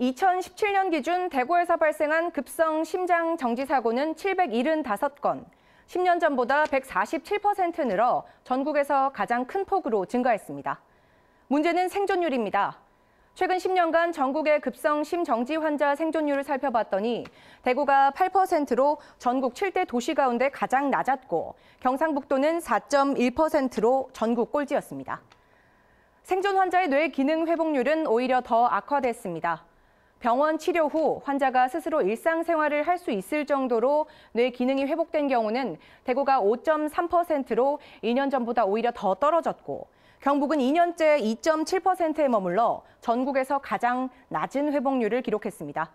2017년 기준 대구에서 발생한 급성 심장 정지 사고는 775건, 10년 전보다 147% 늘어 전국에서 가장 큰 폭으로 증가했습니다. 문제는 생존율입니다. 최근 10년간 전국의 급성 심정지 환자 생존율을 살펴봤더니 대구가 8%로 전국 7대 도시 가운데 가장 낮았고 경상북도는 4.1%로 전국 꼴찌였습니다. 생존 환자의 뇌 기능 회복률은 오히려 더 악화됐습니다. 병원 치료 후 환자가 스스로 일상생활을 할 수 있을 정도로 뇌 기능이 회복된 경우는 대구가 5.3%로 2년 전보다 오히려 더 떨어졌고 경북은 2년째 2.7%에 머물러 전국에서 가장 낮은 회복률을 기록했습니다.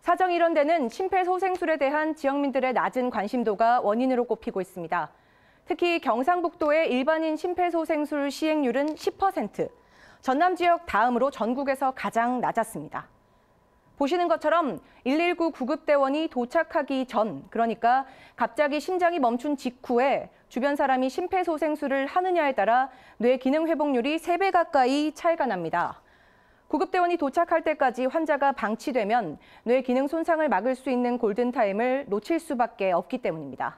사정 이런 데는 심폐소생술에 대한 지역민들의 낮은 관심도가 원인으로 꼽히고 있습니다. 특히 경상북도의 일반인 심폐소생술 시행률은 10%, 전남 지역 다음으로 전국에서 가장 낮았습니다. 보시는 것처럼 119 구급대원이 도착하기 전, 그러니까 갑자기 심장이 멈춘 직후에 주변 사람이 심폐소생술을 하느냐에 따라 뇌 기능 회복률이 3배 가까이 차이가 납니다. 구급대원이 도착할 때까지 환자가 방치되면 뇌 기능 손상을 막을 수 있는 골든타임을 놓칠 수밖에 없기 때문입니다.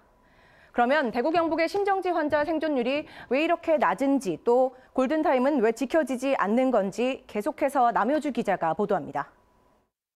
그러면 대구 경북의 심정지 환자 생존율이 왜 이렇게 낮은지 또 골든타임은 왜 지켜지지 않는 건지 계속해서 남효주 기자가 보도합니다.